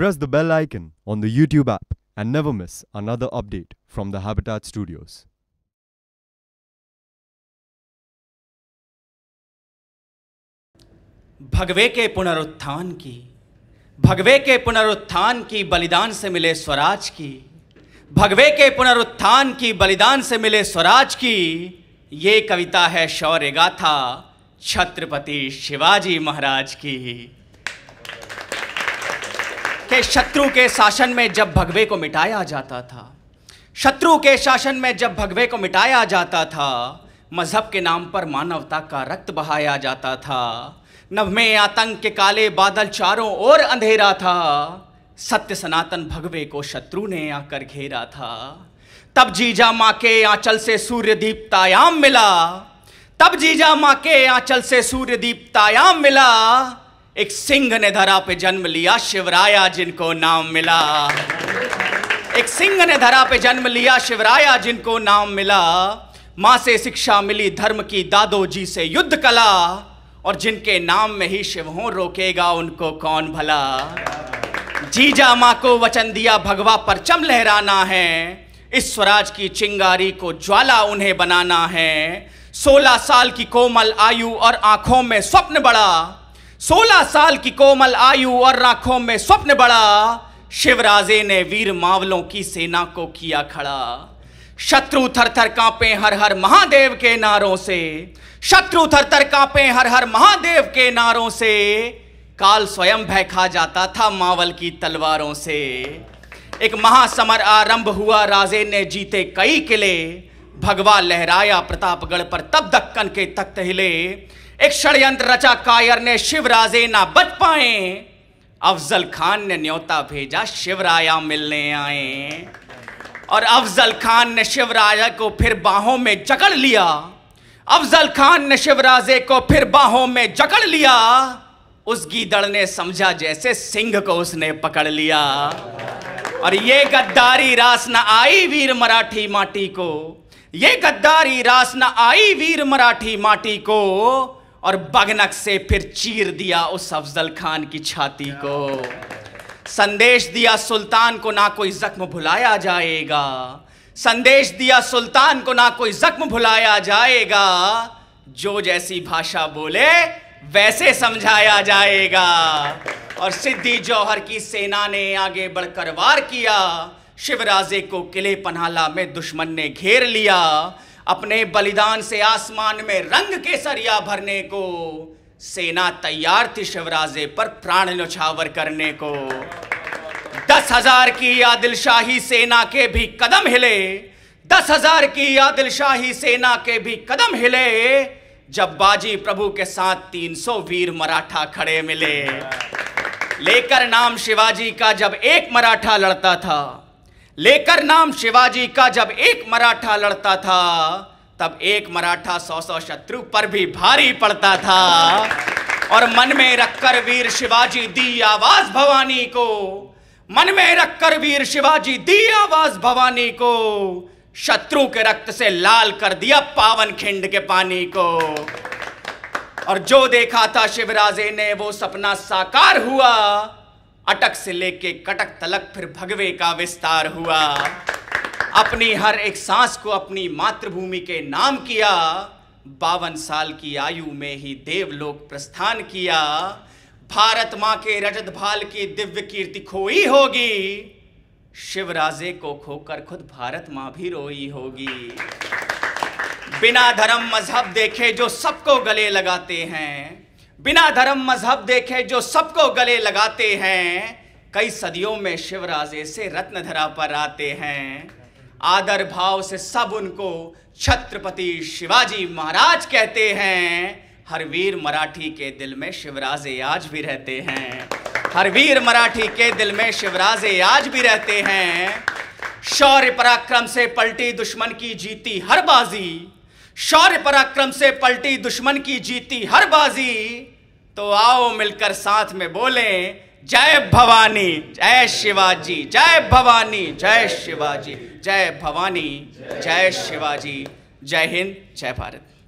Press the bell icon on the YouTube app and never miss another update from the Habitat Studios. भगवे के पुनरुत्थान की भगवे के पुनरुत्थान की बलिदान से मिले स्वराज की भगवे के पुनरुत्थान की बलिदान से मिले स्वराज की ये कविता है शौर्य गाथा छत्रपति शिवाजी महाराज की कि शत्रु के शासन में जब भगवे को मिटाया जाता था शत्रु के शासन में जब भगवे को मिटाया जाता था मज़हब के नाम पर मानवता का रक्त बहाया जाता था नवमे आतंक के काले बादल चारों ओर अंधेरा था सत्य सनातन भगवे को शत्रु ने आकर घेरा था तब जीजा माँ के आंचल से सूर्य दीपतायाम मिला तब जीजा माँ के आंचल से सूर्य दीपतायाम मिला एक सिंह ने धरा पे जन्म लिया शिवराया जिनको नाम मिला एक सिंह ने धरा पे जन्म लिया शिवराया जिनको नाम मिला माँ से शिक्षा मिली धर्म की दादोजी से युद्ध कला और जिनके नाम में ही शिव हो रोकेगा उनको कौन भला जीजा माँ को वचन दिया भगवा परचम लहराना है इस स्वराज की चिंगारी को ज्वाला उन्हें बनाना है सोलह साल की कोमल आयु और आंखों में स्वप्न बड़ा सोलह साल की कोमल आयु और राखों में स्वप्न बड़ा शिवराजे ने वीर मावलों की सेना को किया खड़ा शत्रु थर थर कांपे हर हर महादेव के नारों से शत्रु थर थर कांपे हर हर महादेव के नारों से काल स्वयं भय खा जाता था मावल की तलवारों से एक महासमर आरंभ हुआ राजे ने जीते कई किले भगवा लहराया प्रतापगढ़ पर तब दक्कन के तख्त हिले एक षडयंत्र रचा कायर ने शिवराजे ना बच पाए अफजल खान ने न्योता भेजा शिवराया मिलने आए और अफजल खान ने शिवराजा को फिर बाहों में जकड़ लिया अफजल खान ने शिवराजे को फिर बाहों में जकड़ लिया उस गीदड़ ने समझा जैसे सिंह को उसने पकड़ लिया और ये गद्दारी रास न आई वीर मराठी माटी को ये गद्दारी रास न आई वीर मराठी माटी को और बगनक से फिर चीर दिया उस अफजल खान की छाती को संदेश दिया सुल्तान को ना कोई जख्म भुलाया जाएगा संदेश दिया सुल्तान को ना कोई जख्म भुलाया जाएगा जो जैसी भाषा बोले वैसे समझाया जाएगा और सिद्धि जौहर की सेना ने आगे बढ़कर वार किया शिवराजे को किले पन्हाला में दुश्मन ने घेर लिया अपने बलिदान से आसमान में रंग के सरिया भरने को सेना तैयार थी शिवराजे पर प्राण नछावर करने को दस हजार की आदिलशाही सेना के भी कदम हिले दस हजार की आदिलशाही सेना के भी कदम हिले जब बाजी प्रभु के साथ 300 वीर मराठा खड़े मिले लेकर नाम शिवाजी का जब एक मराठा लड़ता था लेकर नाम शिवाजी का जब एक मराठा लड़ता था तब एक मराठा सौ सौ शत्रु पर भी भारी पड़ता था और मन में रखकर वीर शिवाजी दी आवाज भवानी को मन में रखकर वीर शिवाजी दी आवाज भवानी को शत्रु के रक्त से लाल कर दिया पावन खिंड के पानी को और जो देखा था शिवराजे ने वो सपना साकार हुआ अटक से लेके कटक तलक फिर भगवे का विस्तार हुआ अपनी हर एक सांस को अपनी मातृभूमि के नाम किया बावन साल की आयु में ही देवलोक प्रस्थान किया भारत माँ के रजत भाल की दिव्य कीर्ति खोई होगी शिवराजे को खोकर खुद भारत माँ भी रोई होगी बिना धर्म मजहब देखे जो सबको गले लगाते हैं बिना धर्म मजहब देखे जो सबको गले लगाते हैं कई सदियों में शिवराजे से रत्न धरा पर आते हैं आदर भाव से सब उनको छत्रपति शिवाजी महाराज कहते हैं हर वीर मराठी के दिल में शिवराजे आज भी रहते हैं हर वीर मराठी के दिल में शिवराजे आज भी रहते हैं शौर्य पराक्रम से पलटी दुश्मन की जीती हर बाजी शौर्य पराक्रम से पलटी दुश्मन की जीती हर बाजी तो आओ मिलकर साथ में बोले जय भवानी जय शिवाजी जय भवानी जय शिवाजी जय भवानी जय शिवाजी जय हिंद जय भारत